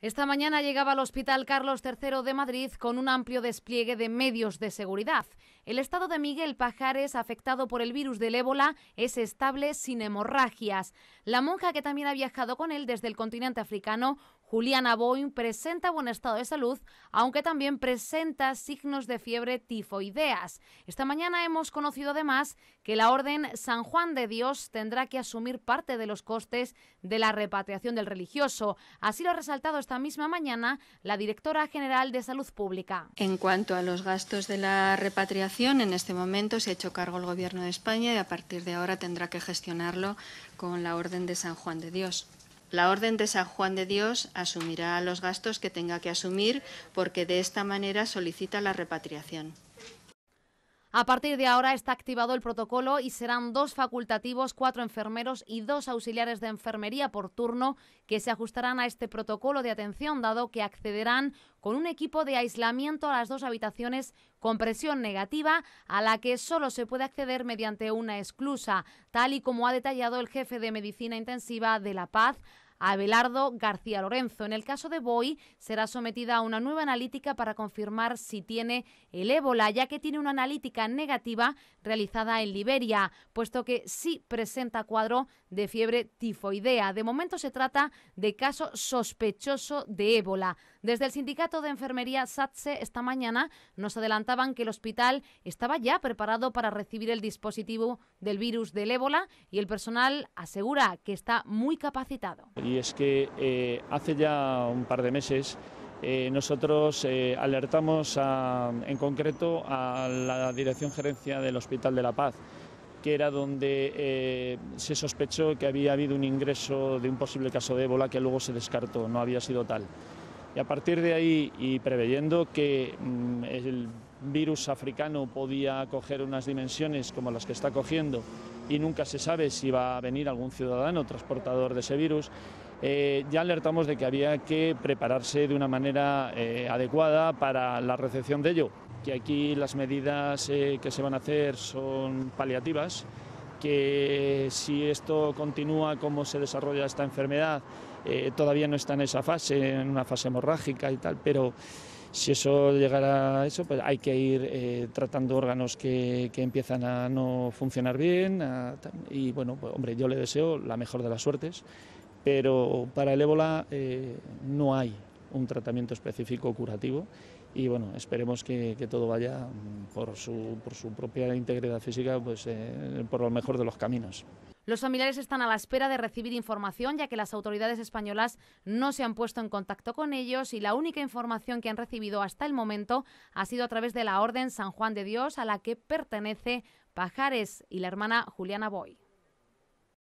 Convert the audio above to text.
Esta mañana llegaba al Hospital Carlos III de Madrid con un amplio despliegue de medios de seguridad. El estado de Miguel Pajares, afectado por el virus del ébola, es estable sin hemorragias. La monja que también ha viajado con él desde el continente africano Juliana Boim presenta buen estado de salud, aunque también presenta signos de fiebre tifoideas. Esta mañana hemos conocido además que la Orden San Juan de Dios tendrá que asumir parte de los costes de la repatriación del religioso. Así lo ha resaltado esta misma mañana la directora general de Salud Pública. En cuanto a los gastos de la repatriación, en este momento se ha hecho cargo el Gobierno de España y a partir de ahora tendrá que gestionarlo con la Orden de San Juan de Dios. La Orden de San Juan de Dios asumirá los gastos que tenga que asumir porque de esta manera solicita la repatriación. A partir de ahora está activado el protocolo y serán dos facultativos, cuatro enfermeros y dos auxiliares de enfermería por turno que se ajustarán a este protocolo de atención, dado que accederán con un equipo de aislamiento a las dos habitaciones con presión negativa, a la que solo se puede acceder mediante una esclusa, tal y como ha detallado el jefe de Medicina Intensiva de La Paz, Abelardo García Lorenzo. En el caso de Boy, será sometida a una nueva analítica para confirmar si tiene el ébola, ya que tiene una analítica negativa realizada en Liberia, puesto que sí presenta cuadro de fiebre tifoidea. De momento se trata de caso sospechoso de ébola. Desde el sindicato de enfermería SATSE esta mañana nos adelantaban que el hospital estaba ya preparado para recibir el dispositivo del virus del ébola y el personal asegura que está muy capacitado y es que eh, hace ya un par de meses eh, nosotros eh, alertamos en concreto a la Dirección Gerencia del Hospital de la Paz, que era donde se sospechó que había habido un ingreso de un posible caso de ébola que luego se descartó, no había sido tal. Y a partir de ahí, y preveyendo que mm, el virus africano podía coger unas dimensiones como las que está cogiendo, y nunca se sabe si va a venir algún ciudadano transportador de ese virus, eh, ya alertamos de que había que prepararse de una manera eh, adecuada para la recepción de ello, que aquí las medidas eh, que se van a hacer son paliativas, que si esto continúa como se desarrolla esta enfermedad, todavía no está en esa fase, en una fase hemorrágica y tal, pero si eso llegara a eso, pues hay que ir tratando órganos que, empiezan a no funcionar bien. y bueno, pues, hombre, yo le deseo la mejor de las suertes pero para el ébola eh, no hay un tratamiento específico curativo y bueno, esperemos que, todo vaya mm, por su, propia integridad física, pues eh, por lo mejor de los caminos. Los familiares están a la espera de recibir información, ya que las autoridades españolas no se han puesto en contacto con ellos y la única información que han recibido hasta el momento ha sido a través de la Orden San Juan de Dios, a la que pertenece Pajares y la hermana Juliana Boy.